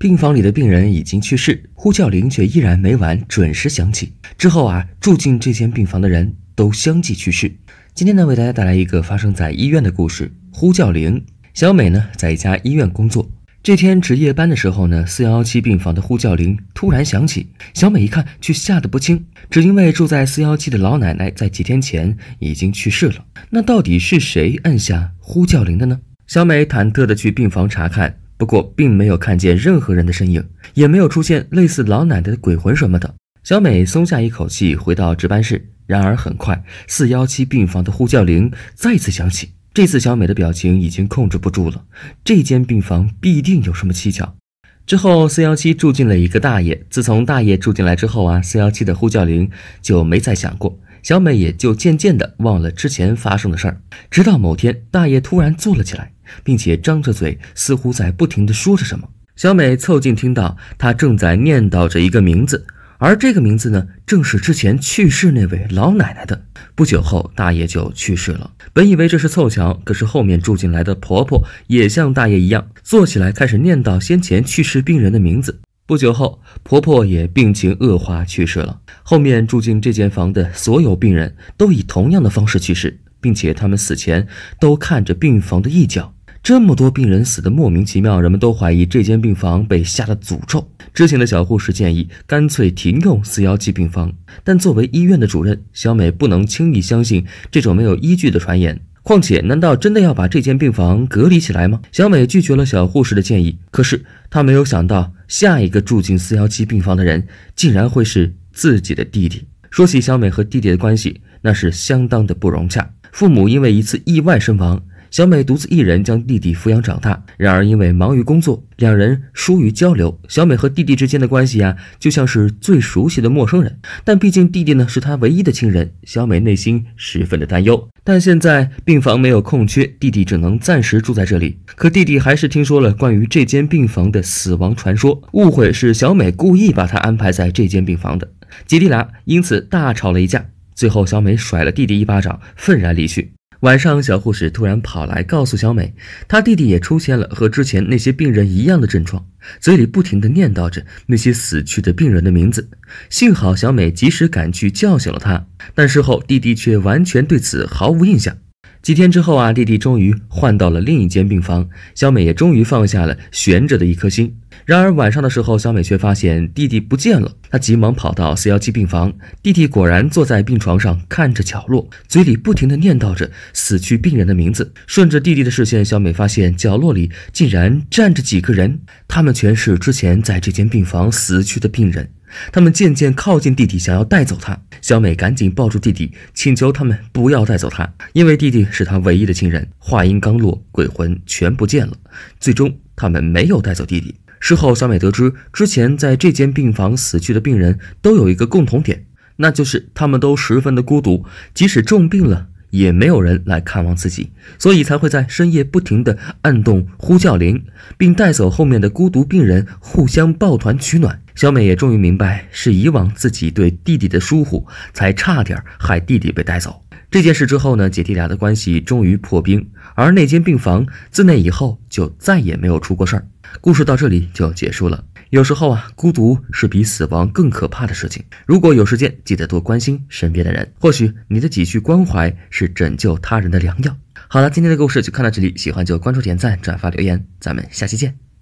病房里的病人已经去世，呼叫铃却依然每晚准时响起。之后啊，住进这间病房的人都相继去世。今天呢，为大家带来一个发生在医院的故事——呼叫铃。小美呢，在一家医院工作。这天值夜班的时候呢，四幺七病房的呼叫铃突然响起。小美一看，却吓得不轻，只因为住在四幺七的老奶奶在几天前已经去世了。那到底是谁按下呼叫铃的呢？小美忐忑地去病房查看。不过，并没有看见任何人的身影，也没有出现类似老奶奶的鬼魂什么的。小美松下一口气，回到值班室。然而，很快四幺七病房的呼叫铃再次响起。这次，小美的表情已经控制不住了。这间病房必定有什么蹊跷。之后，四幺七住进了一个大爷。自从大爷住进来之后啊，四幺七的呼叫铃就没再响过。小美也就渐渐地忘了之前发生的事儿，直到某天，大爷突然坐了起来，并且张着嘴，似乎在不停的说着什么。小美凑近，听到他正在念叨着一个名字，而这个名字呢，正是之前去世那位老奶奶的。不久后，大爷就去世了。本以为这是凑巧，可是后面住进来的婆婆也像大爷一样坐起来，开始念叨先前去世病人的名字。不久后，婆婆也病情恶化去世了。后面住进这间房的所有病人都以同样的方式去世，并且他们死前都看着病房的一角。这么多病人死得莫名其妙，人们都怀疑这间病房被下了诅咒。之前的小护士建议干脆停用417病房，但作为医院的主任，小美不能轻易相信这种没有依据的传言。况且，难道真的要把这间病房隔离起来吗？小美拒绝了小护士的建议，可是她没有想到，下一个住进四幺七病房的人，竟然会是自己的弟弟。说起小美和弟弟的关系，那是相当的不融洽。父母因为一次意外身亡。小美独自一人将弟弟抚养长大，然而因为忙于工作，两人疏于交流。小美和弟弟之间的关系呀，就像是最熟悉的陌生人。但毕竟弟弟呢是她唯一的亲人，小美内心十分的担忧。但现在病房没有空缺，弟弟只能暂时住在这里。可弟弟还是听说了关于这间病房的死亡传说，误会是小美故意把他安排在这间病房的。姐弟俩因此大吵了一架，最后小美甩了弟弟一巴掌，愤然离去。晚上，小护士突然跑来告诉小美，她弟弟也出现了和之前那些病人一样的症状，嘴里不停地念叨着那些死去的病人的名字。幸好小美及时赶去叫醒了他，但事后弟弟却完全对此毫无印象。几天之后啊，弟弟终于换到了另一间病房，小美也终于放下了悬着的一颗心。然而晚上的时候，小美却发现弟弟不见了。她急忙跑到四幺七病房，弟弟果然坐在病床上，看着角落，嘴里不停的念叨着死去病人的名字。顺着弟弟的视线，小美发现角落里竟然站着几个人，他们全是之前在这间病房死去的病人。他们渐渐靠近弟弟，想要带走他。小美赶紧抱住弟弟，请求他们不要带走他，因为弟弟是他唯一的亲人。话音刚落，鬼魂全不见了。最终，他们没有带走弟弟。事后，小美得知，之前在这间病房死去的病人都有一个共同点，那就是他们都十分的孤独，即使重病了也没有人来看望自己，所以才会在深夜不停地按动呼叫铃，并带走后面的孤独病人，互相抱团取暖。小美也终于明白，是以往自己对弟弟的疏忽，才差点害弟弟被带走。这件事之后呢，姐弟俩的关系终于破冰，而那间病房自那以后就再也没有出过事儿。故事到这里就结束了。有时候啊，孤独是比死亡更可怕的事情。如果有时间，记得多关心身边的人，或许你的几句关怀是拯救他人的良药。好了，今天的故事就看到这里，喜欢就关注、点赞、转发、留言，咱们下期见。